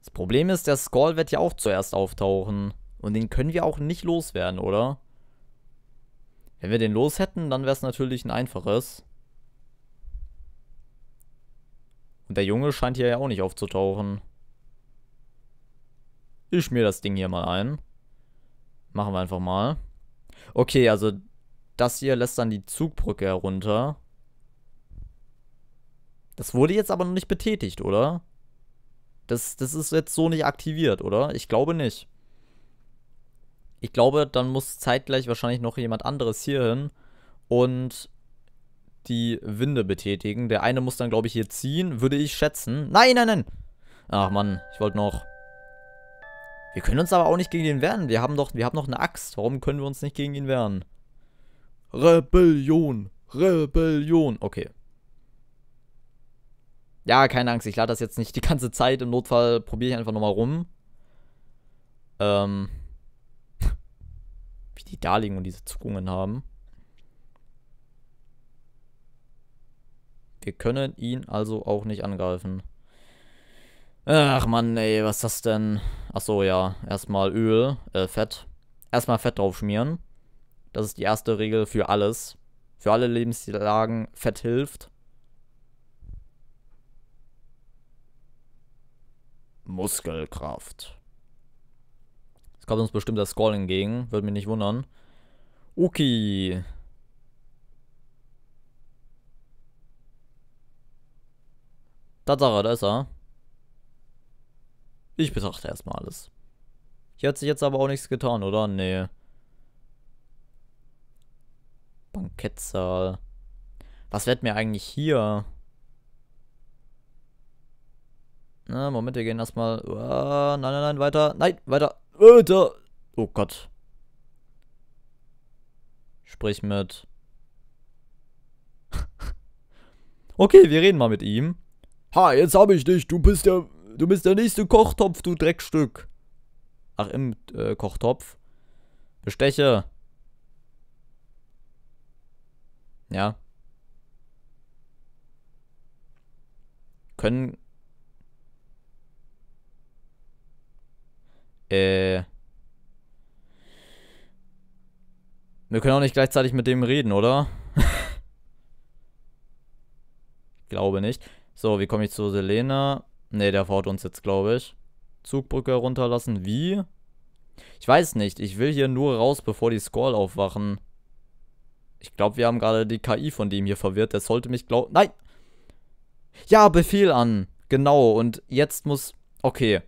Das Problem ist, der Skull wird ja auch zuerst auftauchen. Und den können wir auch nicht loswerden, oder? Wenn wir den los hätten, dann wäre es natürlich ein einfaches. Und der Junge scheint hier ja auch nicht aufzutauchen. Ich schmier das Ding hier mal ein. Machen wir einfach mal. Okay, also das hier lässt dann die Zugbrücke herunter. Das wurde jetzt aber noch nicht betätigt, oder? Das, das ist jetzt so nicht aktiviert, oder? Ich glaube nicht. Ich glaube, dann muss zeitgleich wahrscheinlich noch jemand anderes hier hin und die Winde betätigen. Der eine muss dann, glaube ich, hier ziehen, würde ich schätzen. Nein, nein, nein! Ach Mann, ich wollte noch. Wir können uns aber auch nicht gegen ihn wehren. Wir haben doch, wir haben noch eine Axt. Warum können wir uns nicht gegen ihn wehren? Rebellion! Rebellion! Okay, ja, keine Angst, ich lade das jetzt nicht die ganze Zeit. Im Notfall probiere ich einfach nochmal rum. Ähm. Wie die da liegen und diese Zuckungen haben. Wir können ihn also auch nicht angreifen. Ach man, ey, was ist das denn? Ach so, ja. Erstmal Öl, äh, Fett. Erstmal Fett drauf schmieren. Das ist die erste Regel für alles. Für alle Lebenslagen, Fett hilft. Muskelkraft. Es kommt uns bestimmt das Skull entgegen, würde mich nicht wundern. Uki. Tatsache, da ist er. Ich betrachte erstmal alles. Hier hat sich jetzt aber auch nichts getan, oder? Nee. Bankettsaal. Was wird mir eigentlich hier? Na, ne, Moment, wir gehen erstmal. Uh, nein, nein, nein, weiter. Nein, weiter. Weiter. Oh Gott. Sprich mit. okay, wir reden mal mit ihm. Ha, jetzt hab ich dich. Du bist der. Du bist der nächste Kochtopf, du Dreckstück. Ach, im äh, Kochtopf. Besteche. Ja. Können Äh. Wir können auch nicht gleichzeitig mit dem reden, oder? glaube nicht. So, wie komme ich zu Selena? Ne, der haut uns jetzt, glaube ich. Zugbrücke runterlassen. Wie? Ich weiß nicht. Ich will hier nur raus, bevor die Squall aufwachen. Ich glaube, wir haben gerade die KI von dem hier verwirrt. Der sollte mich glauben. Nein! Ja, Befehl an. Genau. Und jetzt muss. Okay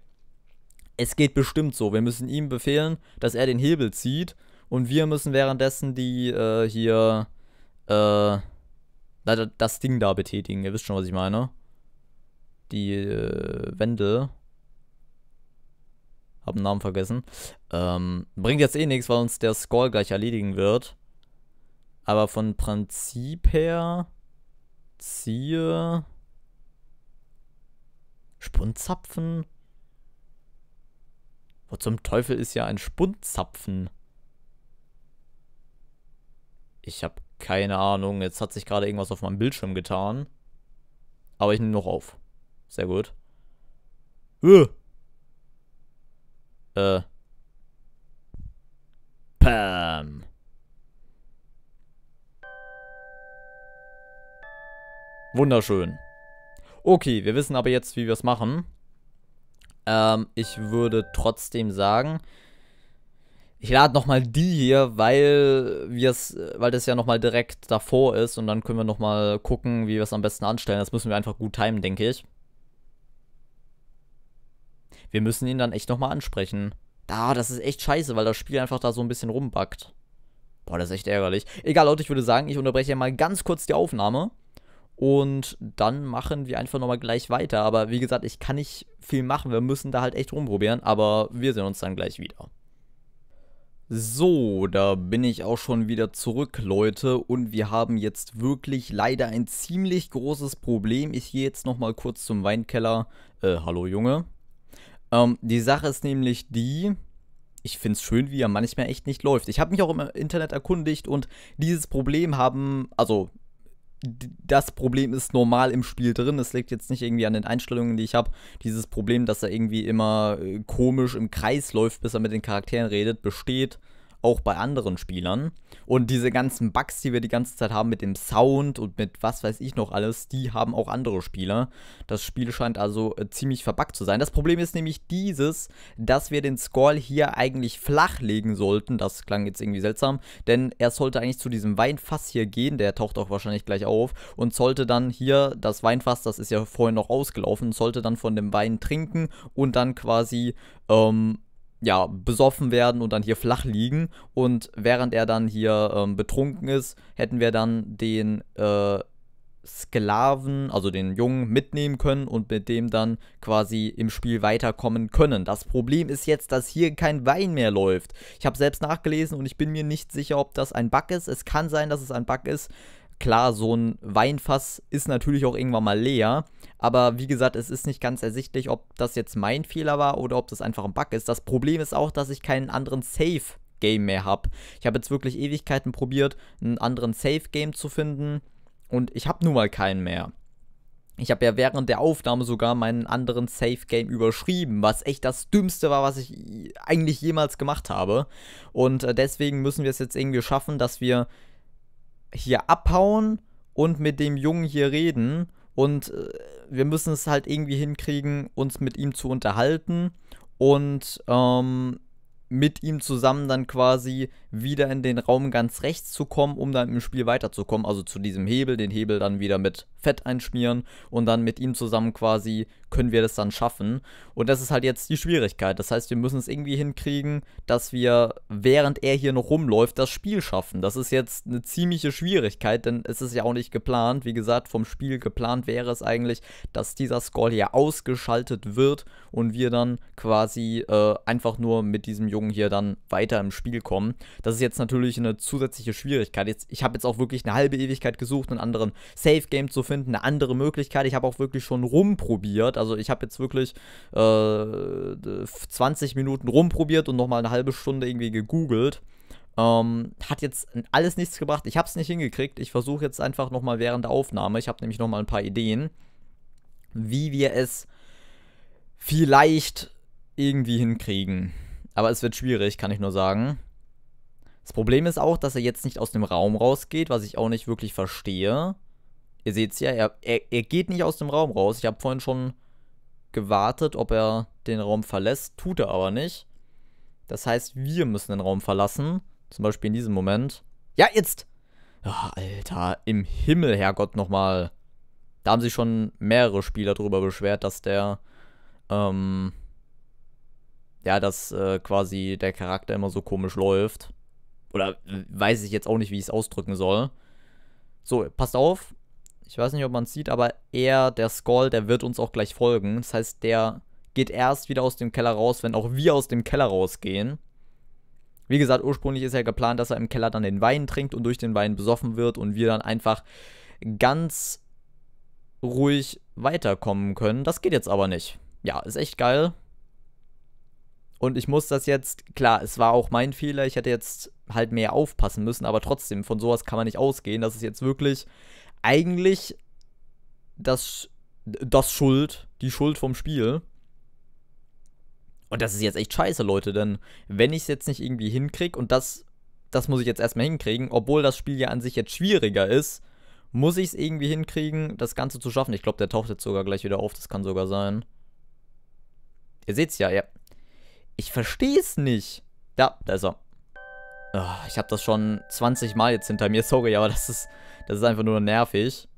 es geht bestimmt so. Wir müssen ihm befehlen, dass er den Hebel zieht. Und wir müssen währenddessen die äh, hier äh, das Ding da betätigen. Ihr wisst schon, was ich meine. Die äh, Wände. Hab den Namen vergessen. Ähm, bringt jetzt eh nichts, weil uns der Skull gleich erledigen wird. Aber von Prinzip her ziehe Spunzapfen. Wo zum Teufel ist ja ein Spundzapfen? Ich habe keine Ahnung. Jetzt hat sich gerade irgendwas auf meinem Bildschirm getan. Aber ich nehme noch auf. Sehr gut. Äh. äh. Pam. Wunderschön. Okay, wir wissen aber jetzt, wie wir es machen. Ähm, ich würde trotzdem sagen, ich lade nochmal die hier, weil wir es, weil das ja nochmal direkt davor ist und dann können wir nochmal gucken, wie wir es am besten anstellen. Das müssen wir einfach gut timen, denke ich. Wir müssen ihn dann echt nochmal ansprechen. Da, das ist echt scheiße, weil das Spiel einfach da so ein bisschen rumbackt. Boah, das ist echt ärgerlich. Egal, Leute, ich würde sagen, ich unterbreche ja mal ganz kurz die Aufnahme. Und dann machen wir einfach nochmal gleich weiter. Aber wie gesagt, ich kann nicht viel machen. Wir müssen da halt echt rumprobieren. Aber wir sehen uns dann gleich wieder. So, da bin ich auch schon wieder zurück, Leute. Und wir haben jetzt wirklich leider ein ziemlich großes Problem. Ich gehe jetzt nochmal kurz zum Weinkeller. Äh, hallo Junge. Ähm, die Sache ist nämlich die, ich finde es schön, wie er manchmal echt nicht läuft. Ich habe mich auch im Internet erkundigt und dieses Problem haben, also das Problem ist normal im Spiel drin. Es liegt jetzt nicht irgendwie an den Einstellungen, die ich habe. Dieses Problem, dass er irgendwie immer äh, komisch im Kreis läuft, bis er mit den Charakteren redet, besteht auch bei anderen Spielern. Und diese ganzen Bugs, die wir die ganze Zeit haben mit dem Sound und mit was weiß ich noch alles, die haben auch andere Spieler. Das Spiel scheint also äh, ziemlich verbuggt zu sein. Das Problem ist nämlich dieses, dass wir den Score hier eigentlich flach legen sollten. Das klang jetzt irgendwie seltsam, denn er sollte eigentlich zu diesem Weinfass hier gehen, der taucht auch wahrscheinlich gleich auf, und sollte dann hier das Weinfass, das ist ja vorhin noch ausgelaufen, sollte dann von dem Wein trinken und dann quasi ähm, ja, besoffen werden und dann hier flach liegen. Und während er dann hier ähm, betrunken ist, hätten wir dann den äh, Sklaven, also den Jungen, mitnehmen können und mit dem dann quasi im Spiel weiterkommen können. Das Problem ist jetzt, dass hier kein Wein mehr läuft. Ich habe selbst nachgelesen und ich bin mir nicht sicher, ob das ein Bug ist. Es kann sein, dass es ein Bug ist. Klar, so ein Weinfass ist natürlich auch irgendwann mal leer, aber wie gesagt, es ist nicht ganz ersichtlich, ob das jetzt mein Fehler war oder ob das einfach ein Bug ist. Das Problem ist auch, dass ich keinen anderen safe Game mehr habe. Ich habe jetzt wirklich Ewigkeiten probiert, einen anderen safe Game zu finden und ich habe nun mal keinen mehr. Ich habe ja während der Aufnahme sogar meinen anderen Safe Game überschrieben, was echt das Dümmste war, was ich eigentlich jemals gemacht habe. Und äh, deswegen müssen wir es jetzt irgendwie schaffen, dass wir hier abhauen und mit dem Jungen hier reden. Und äh, wir müssen es halt irgendwie hinkriegen, uns mit ihm zu unterhalten und ähm, mit ihm zusammen dann quasi wieder in den Raum ganz rechts zu kommen, um dann im Spiel weiterzukommen. Also zu diesem Hebel, den Hebel dann wieder mit Fett einschmieren und dann mit ihm zusammen quasi können wir das dann schaffen? Und das ist halt jetzt die Schwierigkeit. Das heißt, wir müssen es irgendwie hinkriegen, dass wir, während er hier noch rumläuft, das Spiel schaffen. Das ist jetzt eine ziemliche Schwierigkeit, denn es ist ja auch nicht geplant. Wie gesagt, vom Spiel geplant wäre es eigentlich, dass dieser Scroll hier ausgeschaltet wird und wir dann quasi äh, einfach nur mit diesem Jungen hier dann weiter im Spiel kommen. Das ist jetzt natürlich eine zusätzliche Schwierigkeit. Jetzt, ich habe jetzt auch wirklich eine halbe Ewigkeit gesucht, einen anderen Safe-Game zu finden, eine andere Möglichkeit. Ich habe auch wirklich schon rumprobiert, also ich habe jetzt wirklich äh, 20 Minuten rumprobiert und nochmal eine halbe Stunde irgendwie gegoogelt. Ähm, hat jetzt alles nichts gebracht. Ich habe es nicht hingekriegt. Ich versuche jetzt einfach nochmal während der Aufnahme. Ich habe nämlich nochmal ein paar Ideen, wie wir es vielleicht irgendwie hinkriegen. Aber es wird schwierig, kann ich nur sagen. Das Problem ist auch, dass er jetzt nicht aus dem Raum rausgeht, was ich auch nicht wirklich verstehe. Ihr seht es ja, er, er, er, geht nicht aus dem Raum raus. Ich habe vorhin schon gewartet, ob er den Raum verlässt, tut er aber nicht. Das heißt, wir müssen den Raum verlassen. Zum Beispiel in diesem Moment. Ja, jetzt! Oh, Alter, im Himmel, Herrgott, nochmal. Da haben sich schon mehrere Spieler drüber beschwert, dass der, ähm, ja, dass äh, quasi der Charakter immer so komisch läuft. Oder äh, weiß ich jetzt auch nicht, wie ich es ausdrücken soll. So, passt auf, ich weiß nicht, ob man es sieht, aber er, der Skull, der wird uns auch gleich folgen. Das heißt, der geht erst wieder aus dem Keller raus, wenn auch wir aus dem Keller rausgehen. Wie gesagt, ursprünglich ist ja geplant, dass er im Keller dann den Wein trinkt und durch den Wein besoffen wird und wir dann einfach ganz ruhig weiterkommen können. Das geht jetzt aber nicht. Ja, ist echt geil. Und ich muss das jetzt, klar, es war auch mein Fehler, ich hätte jetzt halt mehr aufpassen müssen, aber trotzdem, von sowas kann man nicht ausgehen. Das ist jetzt wirklich eigentlich das, das Schuld, die Schuld vom Spiel. Und das ist jetzt echt scheiße, Leute, denn wenn ich es jetzt nicht irgendwie hinkriege und das, das muss ich jetzt erstmal hinkriegen, obwohl das Spiel ja an sich jetzt schwieriger ist, muss ich es irgendwie hinkriegen, das Ganze zu schaffen. Ich glaube, der taucht jetzt sogar gleich wieder auf, das kann sogar sein. Ihr seht's ja, ja. Ich verstehe es nicht. Da, da ist er. Oh, ich habe das schon 20 Mal jetzt hinter mir, sorry, aber das ist, das ist einfach nur nervig.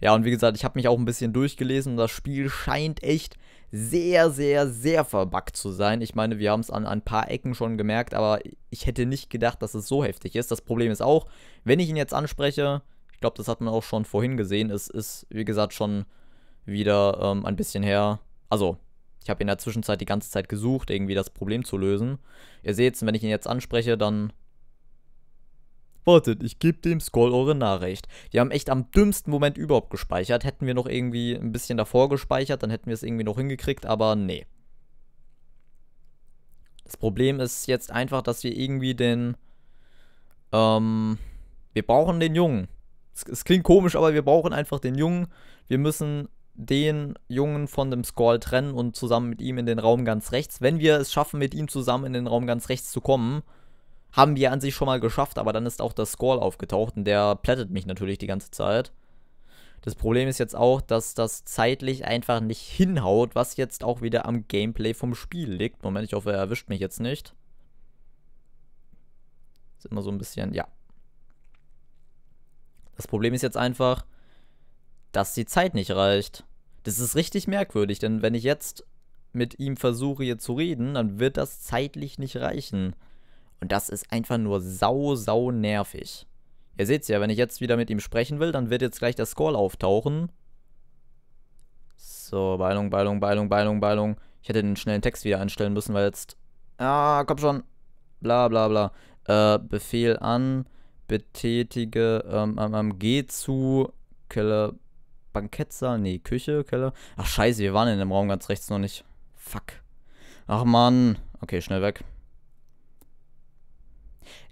Ja, und wie gesagt, ich habe mich auch ein bisschen durchgelesen und das Spiel scheint echt sehr, sehr, sehr verbuggt zu sein. Ich meine, wir haben es an, ein paar Ecken schon gemerkt, aber ich hätte nicht gedacht, dass es so heftig ist. Das Problem ist auch, wenn ich ihn jetzt anspreche, ich glaube, das hat man auch schon vorhin gesehen, es ist, wie gesagt, schon wieder ähm, ein bisschen her. Also, ich habe in der Zwischenzeit die ganze Zeit gesucht, irgendwie das Problem zu lösen. Ihr seht es, wenn ich ihn jetzt anspreche, dann wartet, ich gebe dem Skoll eure Nachricht. Die haben echt am dümmsten Moment überhaupt gespeichert. Hätten wir noch irgendwie ein bisschen davor gespeichert, dann hätten wir es irgendwie noch hingekriegt, aber nee. Das Problem ist jetzt einfach, dass wir irgendwie den... Ähm, wir brauchen den Jungen. Es, es klingt komisch, aber wir brauchen einfach den Jungen. Wir müssen den Jungen von dem Skoll trennen und zusammen mit ihm in den Raum ganz rechts. Wenn wir es schaffen, mit ihm zusammen in den Raum ganz rechts zu kommen, haben wir an sich schon mal geschafft, aber dann ist auch der Squall aufgetaucht und der plättet mich natürlich die ganze Zeit. Das Problem ist jetzt auch, dass das zeitlich einfach nicht hinhaut, was jetzt auch wieder am Gameplay vom Spiel liegt. Moment, ich hoffe, er erwischt mich jetzt nicht. Ist immer so ein bisschen, ja. Das Problem ist jetzt einfach, dass die Zeit nicht reicht. Das ist richtig merkwürdig, denn wenn ich jetzt mit ihm versuche, hier zu reden, dann wird das zeitlich nicht reichen. Und das ist einfach nur sau, sau nervig. Ihr seht's ja, wenn ich jetzt wieder mit ihm sprechen will, dann wird jetzt gleich der Score auftauchen. So, Beilung, Beilung, Beilung, Beilung, Beilung. Ich hätte den schnellen Text wieder einstellen müssen, weil jetzt... Ah, komm schon. Bla, bla, bla. Äh, Befehl an, betätige, ähm, ähm, ähm geh zu, Keller, Bankettsaal, nee, Küche, Keller. Ach, scheiße, wir waren in dem Raum ganz rechts noch nicht. Fuck. Ach, Mann. Okay, schnell weg.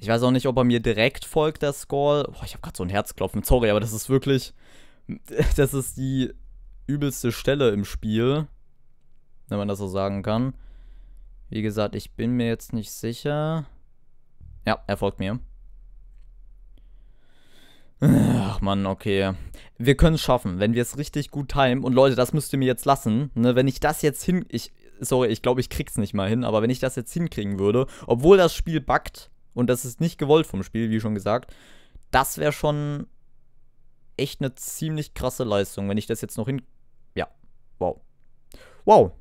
Ich weiß auch nicht, ob er mir direkt folgt, der Skull. Boah, ich habe gerade so ein Herzklopfen. Sorry, aber das ist wirklich. Das ist die übelste Stelle im Spiel. Wenn man das so sagen kann. Wie gesagt, ich bin mir jetzt nicht sicher. Ja, er folgt mir. Ach man, okay. Wir können es schaffen, wenn wir es richtig gut timen. Und Leute, das müsst ihr mir jetzt lassen. Ne? Wenn ich das jetzt hin... Ich, sorry, ich glaube, ich krieg's nicht mal hin. Aber wenn ich das jetzt hinkriegen würde, obwohl das Spiel buggt, und das ist nicht gewollt vom Spiel, wie schon gesagt, das wäre schon echt eine ziemlich krasse Leistung, wenn ich das jetzt noch hin. Ja, wow. Wow.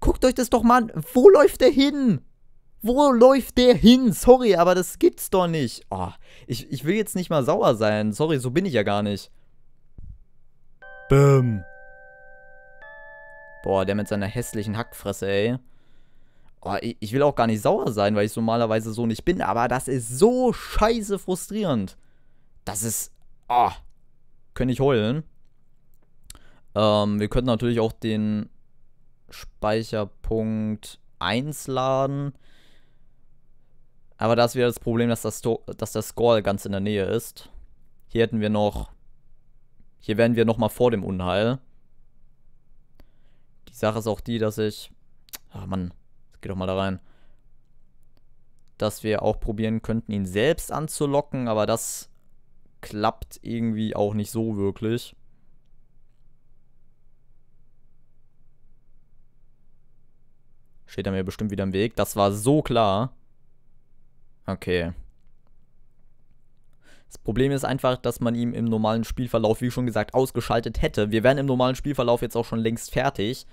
Guckt euch das doch mal an. Wo läuft der hin? Wo läuft der hin? Sorry, aber das gibt's doch nicht. Oh, ich, ich will jetzt nicht mal sauer sein. Sorry, so bin ich ja gar nicht. Bäm. Boah, der mit seiner hässlichen Hackfresse, ey oh, ich, ich will auch gar nicht sauer sein, weil ich normalerweise so nicht bin, aber das ist so scheiße frustrierend. Das ist, oh, könnte ich heulen. Ähm, wir könnten natürlich auch den Speicherpunkt 1 laden. Aber da ist wieder das Problem, dass, das, dass der Score ganz in der Nähe ist. Hier hätten wir noch... Hier wären wir nochmal vor dem Unheil. Die Sache ist auch die, dass ich... Ach Mann, Geh doch mal da rein. Dass wir auch probieren könnten, ihn selbst anzulocken, aber das klappt irgendwie auch nicht so wirklich. Steht er mir bestimmt wieder im Weg. Das war so klar. Okay. Das Problem ist einfach, dass man ihm im normalen Spielverlauf, wie schon gesagt, ausgeschaltet hätte. Wir wären im normalen Spielverlauf jetzt auch schon längst fertig.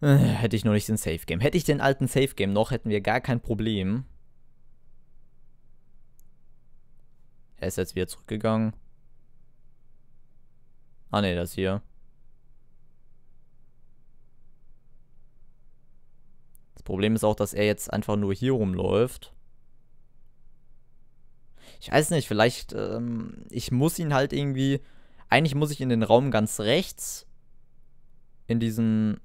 Äh, hätte ich nur nicht den Safe Game. Hätte ich den alten Safe Game noch, hätten wir gar kein Problem. Er ist jetzt wieder zurückgegangen. Ah ne, das hier. Das Problem ist auch, dass er jetzt einfach nur hier rumläuft. Ich weiß nicht, vielleicht, ähm, ich muss ihn halt irgendwie, eigentlich muss ich in den Raum ganz rechts, in diesen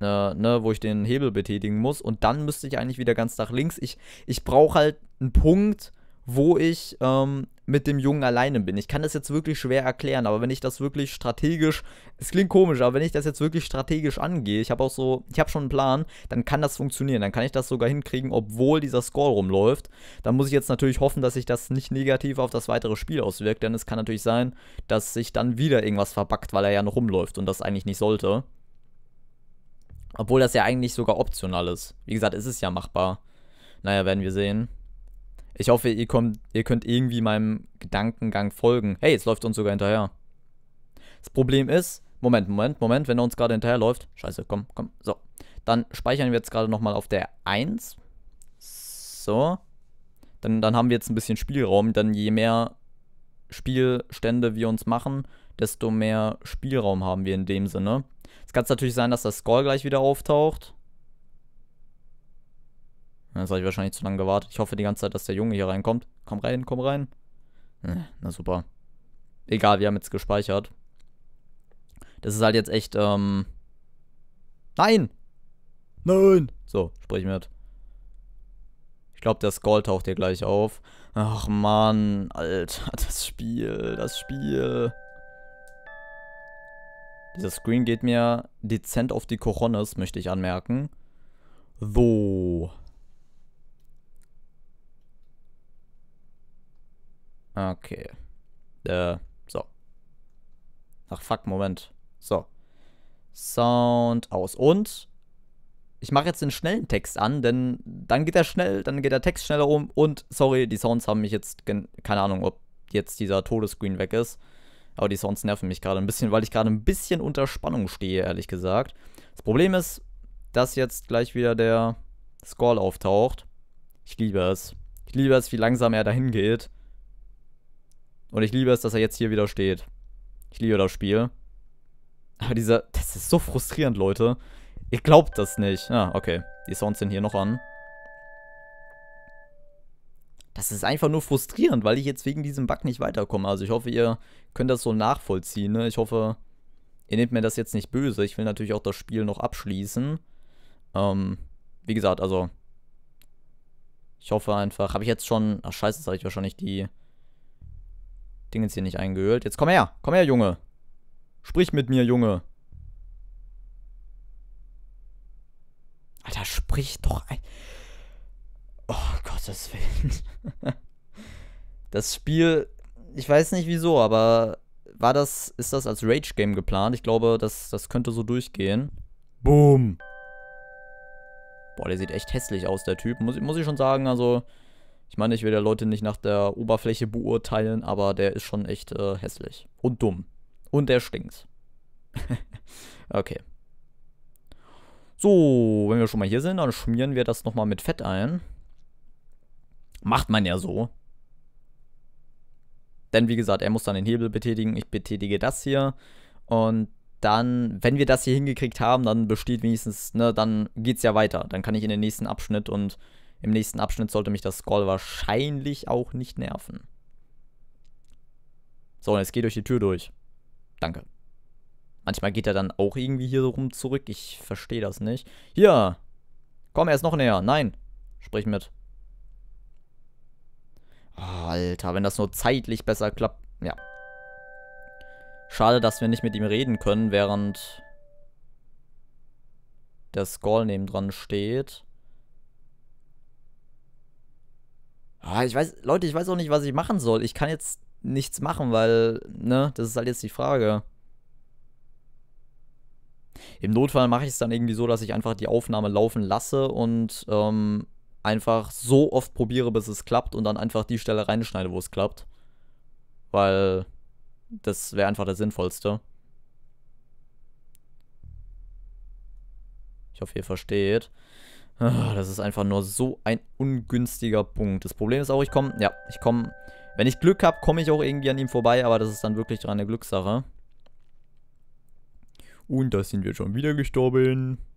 äh, ne, wo ich den Hebel betätigen muss. Und dann müsste ich eigentlich wieder ganz nach links. Ich, ich brauche halt einen Punkt, wo ich ähm, mit dem Jungen alleine bin. Ich kann das jetzt wirklich schwer erklären, aber wenn ich das wirklich strategisch, es klingt komisch, aber wenn ich das jetzt wirklich strategisch angehe, ich habe auch so, ich habe schon einen Plan, dann kann das funktionieren, dann kann ich das sogar hinkriegen, obwohl dieser Score rumläuft. Dann muss ich jetzt natürlich hoffen, dass sich das nicht negativ auf das weitere Spiel auswirkt, denn es kann natürlich sein, dass sich dann wieder irgendwas verbackt, weil er ja noch rumläuft und das eigentlich nicht sollte. Obwohl das ja eigentlich sogar optional ist. Wie gesagt, ist es ja machbar. Naja, werden wir sehen. Ich hoffe, ihr, kommt, ihr könnt irgendwie meinem Gedankengang folgen. Hey, jetzt läuft uns sogar hinterher. Das Problem ist, Moment, Moment, Moment, wenn er uns gerade hinterherläuft. Scheiße, komm, komm, so. Dann speichern wir jetzt gerade nochmal auf der 1. So. Dann, dann haben wir jetzt ein bisschen Spielraum, denn je mehr Spielstände wir uns machen, desto mehr Spielraum haben wir in dem Sinne. Jetzt kann es natürlich sein, dass das Skull gleich wieder auftaucht. Jetzt habe ich wahrscheinlich zu lange gewartet. Ich hoffe die ganze Zeit, dass der Junge hier reinkommt. Komm rein, komm rein. Äh, na super. Egal, wir haben jetzt gespeichert. Das ist halt jetzt echt, ähm... Nein! Nein! So, sprich mit. Ich glaube, der Skull taucht hier gleich auf. Ach man, Alter, das Spiel, das Spiel. Dieser Screen geht mir dezent auf die Coronas, möchte ich anmerken. So. Okay. Äh, so. Ach fuck, Moment. So. Sound aus und ich mache jetzt den schnellen Text an, denn dann geht er schnell, dann geht der Text schneller um und sorry, die Sounds haben mich jetzt keine Ahnung, ob jetzt dieser Todescreen weg ist. Aber die Sounds nerven mich gerade ein bisschen, weil ich gerade ein bisschen unter Spannung stehe, ehrlich gesagt. Das Problem ist, dass jetzt gleich wieder der Score auftaucht. Ich liebe es. Ich liebe es, wie langsam er dahin geht. Und ich liebe es, dass er jetzt hier wieder steht. Ich liebe das Spiel. Aber dieser. Das ist so frustrierend, Leute. Ihr glaubt das nicht. Ah, okay. Die Sounds sind hier noch an das ist einfach nur frustrierend, weil ich jetzt wegen diesem Bug nicht weiterkomme. Also ich hoffe, ihr könnt das so nachvollziehen. Ne? Ich hoffe, ihr nehmt mir das jetzt nicht böse. Ich will natürlich auch das Spiel noch abschließen. Ähm, wie gesagt, also ich hoffe einfach, habe ich jetzt schon, ach scheiße, jetzt habe ich wahrscheinlich die Dingens hier nicht eingehüllt. Jetzt komm her, komm her, Junge. Sprich mit mir, Junge. Alter, sprich doch ein. Oh, Gottes Willen. Das Spiel, ich weiß nicht wieso, aber war das, ist das als Rage-Game geplant? Ich glaube, das, das könnte so durchgehen. Boom. Boah, der sieht echt hässlich aus, der Typ. Muss, muss ich schon sagen, also... Ich meine, ich will ja Leute nicht nach der Oberfläche beurteilen, aber der ist schon echt äh, hässlich. Und dumm. Und der stinkt. okay. So, wenn wir schon mal hier sind, dann schmieren wir das nochmal mit Fett ein. Macht man ja so. Denn wie gesagt, er muss dann den Hebel betätigen. Ich betätige das hier. Und dann, wenn wir das hier hingekriegt haben, dann besteht wenigstens, ne, dann geht's ja weiter. Dann kann ich in den nächsten Abschnitt und im nächsten Abschnitt sollte mich das Scroll wahrscheinlich auch nicht nerven. So, jetzt geht durch die Tür durch. Danke. Manchmal geht er dann auch irgendwie hier rum zurück. Ich verstehe das nicht. Hier! Komm, er ist noch näher. Nein. Sprich mit. Alter, wenn das nur zeitlich besser klappt. Ja. Schade, dass wir nicht mit ihm reden können, während der Skull neben dran steht. Ah, ich weiß, Leute, ich weiß auch nicht, was ich machen soll. Ich kann jetzt nichts machen, weil, ne, das ist halt jetzt die Frage. Im Notfall mache ich es dann irgendwie so, dass ich einfach die Aufnahme laufen lasse und ähm, einfach so oft probiere, bis es klappt und dann einfach die Stelle reinschneide, wo es klappt. Weil das wäre einfach der Sinnvollste. Ich hoffe, ihr versteht. Ah, das ist einfach nur so ein ungünstiger Punkt. Das Problem ist auch, ich komme, ja, ich komme, wenn ich Glück habe, komme ich auch irgendwie an ihm vorbei, aber das ist dann wirklich eine Glückssache. Und da sind wir schon wieder gestorben.